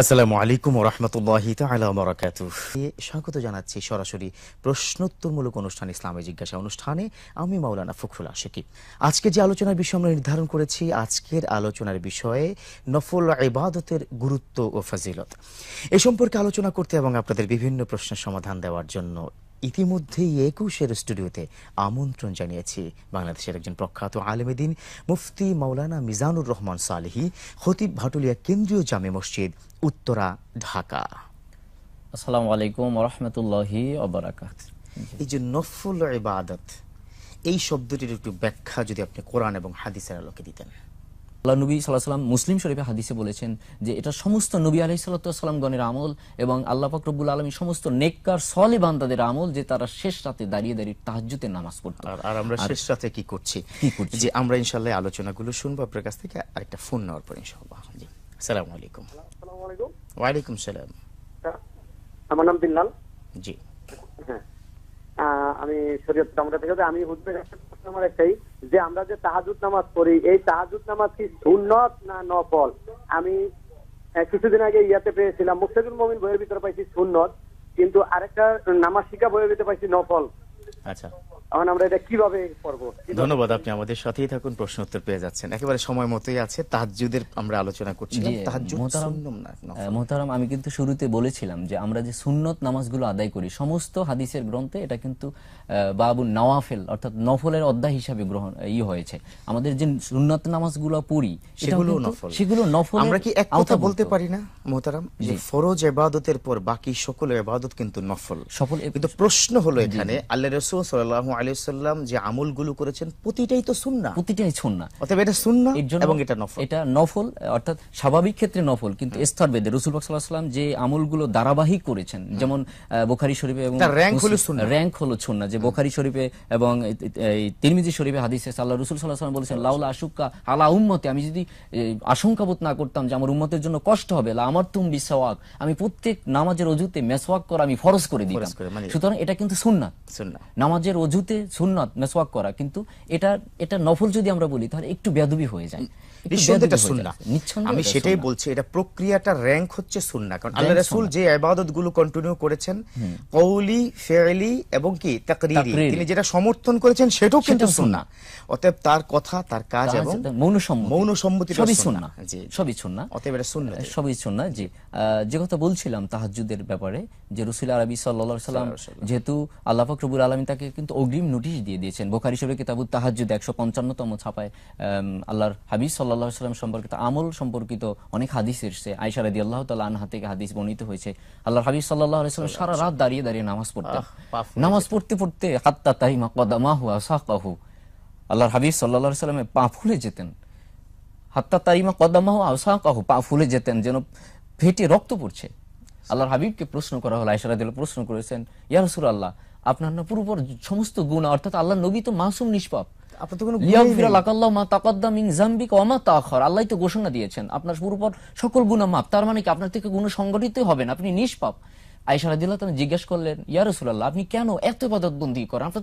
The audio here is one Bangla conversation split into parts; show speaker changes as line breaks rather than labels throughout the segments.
আসসালামু আলাইকুম রহমতুল্লাহি তালাকাত স্বাগত জানাচ্ছি সরাসরি প্রশ্নোত্তরমূলক অনুষ্ঠান ইসলামী জিজ্ঞাসা অনুষ্ঠানে আমি মাওলানা ফখরুল আশেকি আজকে যে আলোচনার বিষয় আমরা নির্ধারণ করেছি আজকের আলোচনার বিষয়ে নফল ইবাদতের গুরুত্ব ও ফাজিলত এ সম্পর্কে আলোচনা করতে এবং আপনাদের বিভিন্ন প্রশ্নের সমাধান দেওয়ার জন্য ইতিমধ্যেই একুশের স্টুডিওতে আমন্ত্রণ জানিয়েছি বাংলাদেশের একজন প্রখ্যাত আলেমেদিন মুফতি মৌলানা মিজানুর রহমান সালেহী খতিব ভাটুলিয়া কেন্দ্রীয় জামে মসজিদ উত্তরা ঢাকা আসসালামু আলাইকুম রহমতুল্লাহি এই যে নফুল ইবাদত
এই শব্দটির একটু ব্যাখ্যা যদি আপনি কোরআন এবং হাদিসের আলোকে দিতেন আল্লাহ নবী সাল্লাহ মুসলিম শরীফে হাদিসে বলেছেন যে এটা সমস্ত নবী আলহি আলি গণের আমল এবং আল্লাহ ফকরবুল আলমী সমস্ত নেককার সলে বান্দাদের আমল যে তারা শেষ রাতে দাঁড়িয়ে দাঁড়িয়ে তাহাজুতে নামাজ পড়তো আর আমরা শেষ
রাতে কি করছি যে আমরা ইনশাল্লাহ আলোচনাগুলো শুনবো আপনার কাছ থেকে আরেকটা ফোন নেওয়ার পর ইনশাল্লাহ সালাম আলাইকুম ওয়ালাইকুম সালাম আমার নাম বিল্লাল জি হ্যাঁ আমি শরীয়ত থেকে আমি হুজবের আমার একটাই যে আমরা যে তাহাজুদ নামাজ পড়ি এই তাহাজুদ নামাজ কি সুন্নত না নফল আমি কিছুদিন আগে ইয়াতে পেয়েছিলাম মুস্তাকিম মমিন বইয়ের ভিতরে পাইছি সুন্নত কিন্তু আরেকটা নামাজ শিকা বইয়ের ভিতরে পাইছি নফল আচ্ছা এখন আমরা এটা কিভাবে করবো ধন্যবাদ আপনি আমাদের সাথেই থাকুন প্রশ্ন উত্তর পেয়ে যাচ্ছেন একেবারে সময় মতোই আছে
তাহাজুদের আমরা আলোচনা মোহতারাম আমি কিন্তু শুরুতে বলেছিলাম যে আমরা যে সুন্নত নামাজগুলো আদায় করি সমস্ত হাদিসের গ্রন্থে এটা কিন্তু বাবু নওয়াফেল অর্থাৎ নফলের অধ্যায় হিসাবে গ্রহণ ই হয়েছে আমাদের যে সুন্নত নামাজগুলো পড়ি সেগুলো নফল সেগুলো নফল আমরা কি এক কথা বলতে পারি
না মোহতারাম যে ফরজ এবাদতের পর বাকি সকল এবাদত কিন্তু নফল সফল কিন্তু প্রশ্ন হলো এখানে আল্লাহ রাসূল সাল্লাল্লাহু আলাইসাল্লাম যে আমলগুলো করেছেন প্রতিটাই তো সুন্না প্রতিটাই সুন্না
অর্থাৎ এটা এর জন্য এবং এটা নফল এটা নফল অর্থাৎ স্বাভাবিক ক্ষেত্রে নফল কিন্তু বেদে রসুল সাল্লাম যে আমলগুলো ধারাবাহিক করেছেন যেমন বোখারি শরীফে এবং র্যাঙ্ক হলো র্যাঙ্ক হলো সুন্না যে বোখারি শরীফে এবং এই তিরমিজি শরীফে হাদিসে আল্লাহ রসুল সাল্লাহ সাল্লাম বলেছেন লাউলা আশুকা আলা উম্মতে আমি যদি আশঙ্কাবোধ না করতাম যে আমার উম্মতের জন্য কষ্ট হবে লা আমার তুম বিশ্বাক আমি প্রত্যেক নামাজের অজুতে মেসওয়াক করা আমি ফরজ করে দিতাম মানে সুতরাং এটা কিন্তু সুন্না নামাজের অজুতে এমনিতে সুন্নত মেসওয়াক করা কিন্তু এটা এটা নফল যদি আমরা বলি তাহলে একটু বেদবি হয়ে যায় আমি সেটাই
বলছি এটা প্রক্রিয়াটা র্যাঙ্ক হচ্ছে সুন্না কারণ আল্লাহ যে গুলো কন্টিনিউ করেছেন কৌলি ফেলি এবং কি তাকরিরি তিনি যেটা সমর্থন করেছেন সেটাও কিন্তু সুন্না
অতএব তার কথা তার কাজ এবং
মৌন সম্মতি মৌন সম্মতি সবই সুন্না
সবই সুন্না অতএব এটা সুন্না সবই সুন্না জি যে কথা বলছিলাম তাহাজ্জুদের ব্যাপারে যে রসুল আরবি সাল্লাল্লাহু আলাইহি সাল্লাম যেহেতু আল্লাহ পাক রব্বুল আলামিন তাকে কিন্তু অগ্রিম অগ্রিম নোটিশ দিয়ে দিয়েছেন বোখারি শরীফ কিতাবুত তাহাজুদ একশো পঞ্চান্নতম ছাপায় আল্লাহর হাবিব সাল্লাহ সাল্লাম সম্পর্কিত আমল সম্পর্কিত অনেক হাদিস এসছে আয়সা রাদি আল্লাহ তাল্লাহ আনহা থেকে হাদিস বর্ণিত হয়েছে আল্লাহর হাবিব সাল্লাহ সাল্লাম সারা রাত দাঁড়িয়ে দাঁড়িয়ে নামাজ পড়তে নামাজ পড়তে পড়তে হাত্তা তাহিমা কদামাহু আসাকাহু আল্লাহর হাবিব সাল্লাহ সাল্লামে পা ফুলে যেতেন হাত্তা তারিমা কদামাহু আসাকাহু পা ফুলে যেতেন যেন ফেটে রক্ত পড়ছে আল্লাহর হাবিবকে প্রশ্ন করা হলো আয়সারাদ প্রশ্ন করেছেন ইয়ারসুল আল্লাহ আপনার না পুরোপুর সমস্ত গুণ অর্থাৎ আল্লাহ নবী তো মাসুম নিষ্পাপ মানে আপনি কেন এত বন্দী করেন আপনার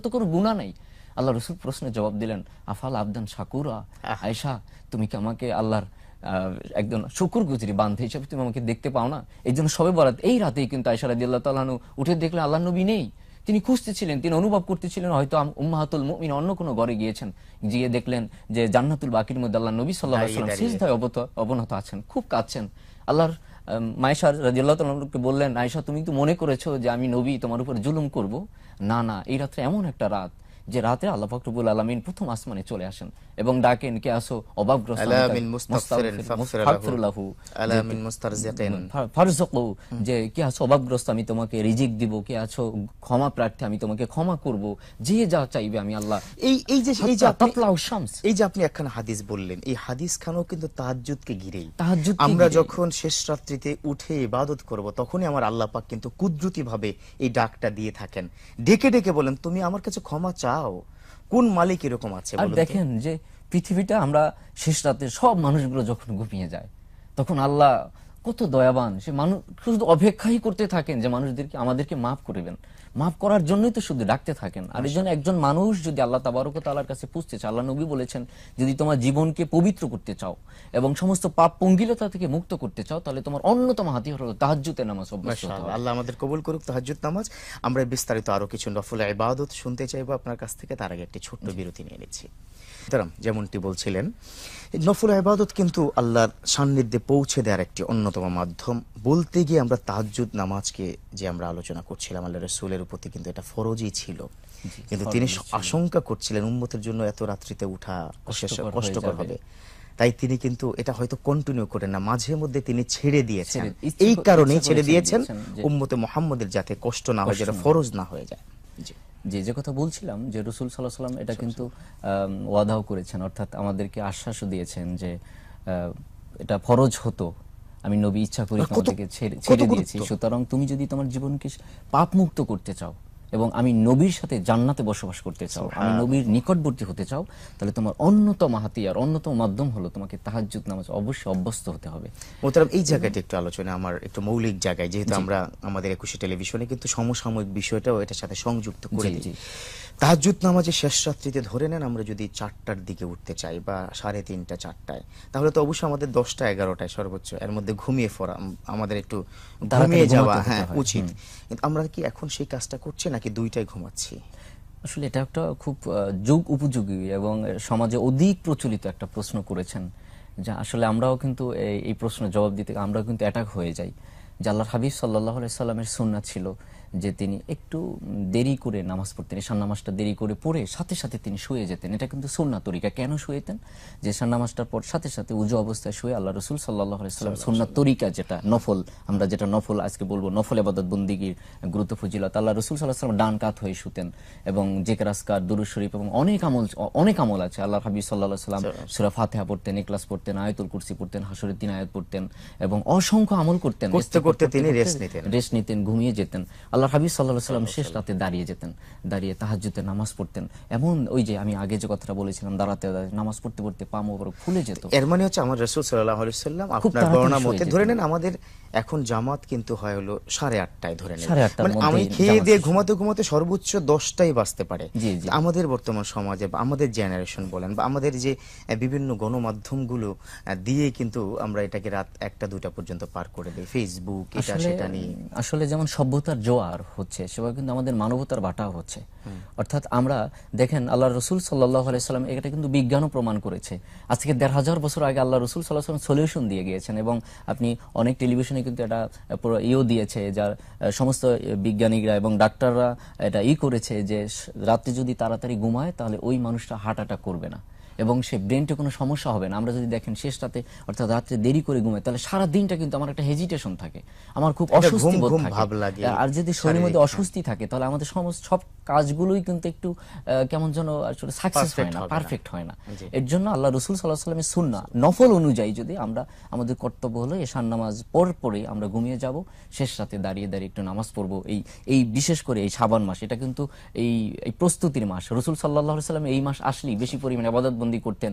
তো কোনো গুণা নাই আল্লাহ রসুল প্রশ্নের জবাব দিলেন আফাল আবদান শাকুরা আয়সা তুমি কি আমাকে আল্লাহর একজন শুকুর গুজরি বান্ধে হিসাবে তুমি আমাকে দেখতে পাও না এই জন্য সবে বরাত এই রাতেই কিন্তু আয়সা রাদিল্লাহ আল্লাহ উঠে দেখলে আল্লাহ নবী নেই তিনি খুঁজতেছিলেন তিনি অনুভব করতেছিলেন হয়তো উম্মাহাতুল মুমিন অন্য কোনো গড়ে গিয়েছেন গিয়ে দেখলেন যে জান্নাতুল বাকির মধ্যে আল্লাহ নবী সাল্লাহ সাল্লাম সিজদায় অবনত আছেন খুব কাঁদছেন আল্লাহর মায়েশা রাজিয়াল্লাহকে বললেন আয়েশা তুমি তো মনে করেছো যে আমি নবী তোমার উপর জুলুম করব না না এই রাত্রে এমন একটা রাত যে রাতে আল্লাহ ফাকরুবুল আলমিন প্রথম আসমানে চলে আসেন এবং ডাকেন কে আসো অভাবগ্রস্ত যে কে আসো অভাবগ্রস্ত আমি তোমাকে রিজিক দিব কে আছো ক্ষমা প্রার্থী আমি তোমাকে ক্ষমা করব যে যা চাইবে আমি আল্লাহ এই এই যে এই যে শামস এই যে আপনি একখানা
হাদিস বললেন এই হাদিস খানও কিন্তু তাহাজ্জুদকে ঘিরেই তাহাজ্জুদ আমরা যখন শেষ রাত্রিতে উঠে ইবাদত করব তখনই আমার আল্লাহ পাক কিন্তু কুদরতি ভাবে এই ডাকটা দিয়ে থাকেন ডেকে ডেকে বলেন তুমি আমার কাছে ক্ষমা চাও দাও
কোন মালিক এরকম আছে আর দেখেন যে পৃথিবীটা আমরা শেষ রাতে সব মানুষগুলো যখন ঘুমিয়ে যায় তখন আল্লাহ কত দয়াবান সে মানুষ শুধু অপেক্ষাই করতে থাকেন যে মানুষদেরকে আমাদেরকে মাফ করবেন মাফ করার জন্যই তো শুধু ডাকতে থাকেন আর এই আচ্ছা। একজন মানুষ যদি আল্লাহ তাবারক তালার কাছে পুষতে চায় আল্লাহ নবী বলেছেন যদি তোমার জীবনকে পবিত্র করতে চাও এবং সমস্ত পাপ পঙ্গিলতা থেকে মুক্ত করতে চাও তাহলে তোমার অন্যতম হাতি হলো তাহাজুতে নামাজ আল্লাহ
আমাদের কবুল করুক তাহাজুত নামাজ আমরা বিস্তারিত আরো কিছু নফল ইবাদত শুনতে চাইবো আপনার কাছ থেকে তার আগে একটি ছোট্ট বিরতি নিয়ে নিচ্ছি যেমনটি বলছিলেন নফুল আবাদত কিন্তু আল্লাহর সান্নিধ্যে পৌঁছে দেওয়ার একটি অন্য অন্যতম মাধ্যম বলতে গিয়ে আমরা তাজ্জুদ নামাজকে যে আমরা আলোচনা করছিলাম আল্লাহ রসুলের প্রতি কিন্তু এটা ফরজই ছিল কিন্তু তিনি আশঙ্কা করছিলেন উন্মতের জন্য এত রাত্রিতে উঠা কষ্টকর হবে তাই তিনি কিন্তু এটা হয়তো কন্টিনিউ করেন না মাঝে মধ্যে তিনি ছেড়ে দিয়েছেন এই কারণেই ছেড়ে দিয়েছেন উম্মতে
মোহাম্মদের যাতে কষ্ট না হয় যেটা ফরজ না হয়ে যায় যে যে কথা বলছিলাম যে রসুল সাল্লাহ সাল্লাম এটা আচ্ছা, কিন্তু আচ্ছা। ওয়াদাও করেছেন অর্থাৎ আমাদেরকে আশ্বাসও দিয়েছেন যে এটা ফরজ হতো আমি নবী ইচ্ছা করি তোমাদেরকে ছেড়ে দিয়েছি সুতরাং তুমি যদি তোমার জীবনকে পাপমুক্ত করতে চাও এবং আমি নবীর সাথে জান্নাতে বসবাস করতে চাও আমি নবীর নিকটবর্তী হতে চাও তাহলে তোমার অন্যতম হাতিয়ার অন্যতম মাধ্যম হলো তোমাকে তাহাজুদ নামাজ অবশ্যই অভ্যস্ত হতে হবে
মোতারাম এই জায়গাটি একটু আলোচনা আমার একটু মৌলিক জায়গায় যেহেতু আমরা আমাদের একুশে টেলিভিশনে কিন্তু সমসাময়িক বিষয়টাও এটার সাথে সংযুক্ত করে দিচ্ছি তাহাজুদ নামাজের শেষ রাত্রিতে ধরে নেন আমরা যদি চারটার দিকে উঠতে চাই বা সাড়ে তিনটা চারটায় তাহলে তো অবশ্যই আমাদের দশটা এগারোটায় সর্বোচ্চ এর মধ্যে ঘুমিয়ে ফরা আমাদের একটু ঘুমিয়ে যাওয়া হ্যাঁ উচিত
আমরা কি এখন সেই কাজটা করছি না নাকি দুইটাই ঘুমাচ্ছি আসলে এটা একটা খুব যুগ উপযোগী এবং সমাজে অধিক প্রচলিত একটা প্রশ্ন করেছেন যা আসলে আমরাও কিন্তু এই প্রশ্নের জবাব দিতে আমরাও কিন্তু অ্যাটাক হয়ে যাই যে আল্লাহ হাবিব সাল্লাহ সাল্লামের সুন্না ছিল যে তিনি একটু দেরি করে নামাজ পড়তেন ঈশান নামাজটা দেরি করে পড়ে সাথে সাথে তিনি শুয়ে যেতেন এটা কিন্তু সুন্না তরিকা কেন শুয়েতেন যে ঈশান নামাজটার পর সাথে সাথে উজু অবস্থায় শুয়ে আল্লাহ রসুল সাল্লাহ সাল্লাম সুন্না তরিকা যেটা নফল আমরা যেটা নফল আজকে বলবো নফল আবাদত বন্দিগির গুরুত্ব ফজিলত আল্লাহ রসুল সাল্লাহ সাল্লাম ডান কাত হয়ে শুতেন এবং জেকরাস্কার দুরু শরীফ এবং অনেক আমল অনেক আমল আছে আল্লাহ হাবিব সাল্লাহ সাল্লাম সুরা ফাতেহা পড়তেন এক্লাস পড়তেন আয়তুল কুরসি পড়তেন হাসরের তিন আয়াত পড়তেন এবং অসংখ্য আমল করতেন করতে করতে তিনি রেস্ট নিতেন রেস্ট নিতেন ঘুমিয়ে যেতেন আল্লাহ হাবিব সাল্লাহ সাল্লাম শেষ রাতে দাঁড়িয়ে যেতেন দাঁড়িয়ে তাহাজুতে নামাজ পড়তেন এমন ওই যে আমি আগে যে কথাটা বলেছিলাম দাঁড়াতে নামাজ পড়তে পড়তে পা মোবারক ফুলে যেত এর
মানে হচ্ছে আমার রসুল সাল্লাহ সাল্লাম আপনার বর্ণনা মতে ধরে নেন আমাদের এখন জামাত কিন্তু হয় হলো সাড়ে আটটায় ধরে নেন মানে আমি খেয়ে দিয়ে ঘুমাতে ঘুমাতে সর্বোচ্চ দশটাই বাঁচতে পারে আমাদের বর্তমান সমাজে বা আমাদের জেনারেশন বলেন বা আমাদের যে বিভিন্ন গণমাধ্যমগুলো দিয়ে কিন্তু আমরা এটাকে রাত একটা দুটা পর্যন্ত পার করে দিই ফেসবুক এটা সেটা নিয়ে
আসলে যেমন সভ্যতার জোয়া আর হচ্ছে সেভাবে কিন্তু আমাদের মানবতার বাটাও হচ্ছে অর্থাৎ আমরা দেখেন আল্লাহ রসুল সাল্লাহ আলাইসাল্লাম এটা কিন্তু বিজ্ঞানও প্রমাণ করেছে আজ থেকে দেড় হাজার বছর আগে আল্লাহ রসুল সাল্লাহ সাল্লাম সলিউশন দিয়ে গিয়েছেন এবং আপনি অনেক টেলিভিশনে কিন্তু এটা ইয়েও দিয়েছে যার সমস্ত বিজ্ঞানীরা এবং ডাক্তাররা এটা ই করেছে যে রাত্রে যদি তাড়াতাড়ি ঘুমায় তাহলে ওই মানুষটা হার্ট অ্যাটাক করবে না এবং সে ব্রেনটা কোনো সমস্যা হবে না আমরা যদি দেখেন শেষ রাতে অর্থাৎ রাত্রে দেরি করে ঘুমাই তাহলে সারা দিনটা কিন্তু আমার একটা হেজিটেশন থাকে আমার খুব অস্বস্তি বোধ থাকে আর যদি শরীরের মধ্যে অস্বস্তি থাকে তাহলে আমাদের সমস্ত সব কাজগুলোই কিন্তু একটু কেমন যেন আসলে সাকসেস হয় না পারফেক্ট হয় না এর জন্য আল্লাহ রসুল সাল্লাহ সাল্লামের সুন্না নফল অনুযায়ী যদি আমরা আমাদের কর্তব্য হলো এশান নামাজ পর পরে আমরা ঘুমিয়ে যাব শেষ রাতে দাঁড়িয়ে দাঁড়িয়ে একটু নামাজ পড়বো এই এই বিশেষ করে এই সাবান মাস এটা কিন্তু এই প্রস্তুতির মাস রসুল সাল্লাহ সাল্লাম এই মাস আসলেই বেশি পরিমাণে আবাদত বন্দি করতেন